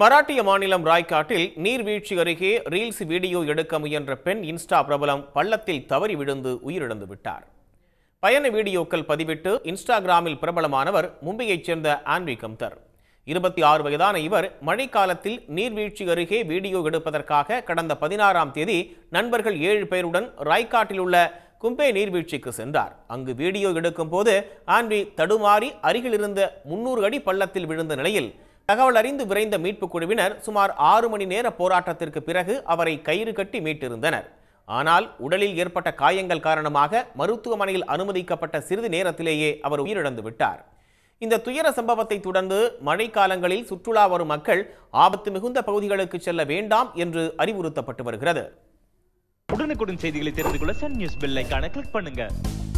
மராட்டிய மாநிலம் ராய்காட்டில் நீர்வீழ்ச்சி அருகே ரீல்ஸ் வீடியோ எடுக்க முயன்ற பெண் இன்ஸ்டா பிரபலம் பள்ளத்தில் தவறி விழுந்து உயிரிழந்து விட்டார் பயண வீடியோக்கள் பதிவிட்டு இன்ஸ்டாகிராமில் பிரபலமானவர் மும்பையைச் சேர்ந்த ஆன்வி கம்தர் இருபத்தி ஆறு வயதான இவர் மழைக்காலத்தில் நீர்வீழ்ச்சி அருகே வீடியோ எடுப்பதற்காக கடந்த பதினாறாம் தேதி நண்பர்கள் ஏழு பேருடன் ராய்காட்டில் உள்ள கும்பே நீர்வீழ்ச்சிக்கு சென்றார் அங்கு வீடியோ எடுக்கும் போது ஆன்வி தடுமாறி அருகில் இருந்த முன்னூறு அடி பள்ளத்தில் விழுந்த நிலையில் தகவல் அறிந்து விரைந்த மீட்புக் குழுவினர் சுமார் ஆறு மணி நேர போராட்டத்திற்கு பிறகு அவரை கயிறு கட்டி மீட்டிருந்தனர் ஆனால் உடலில் ஏற்பட்ட காயங்கள் காரணமாக மருத்துவமனையில் அனுமதிக்கப்பட்ட சிறிது நேரத்திலேயே அவர் உயிரிழந்து விட்டார் இந்த துயர சம்பவத்தை தொடர்ந்து மழைக்காலங்களில் சுற்றுலா வரும் மக்கள் ஆபத்து மிகுந்த பகுதிகளுக்கு செல்ல வேண்டாம் என்று அறிவுறுத்தப்பட்டு வருகிறது உடனுக்குடன் செய்திகளை தெரிந்து கொள்ள சன் நியூஸ் பில்லைக்கான கிளிக் பண்ணுங்க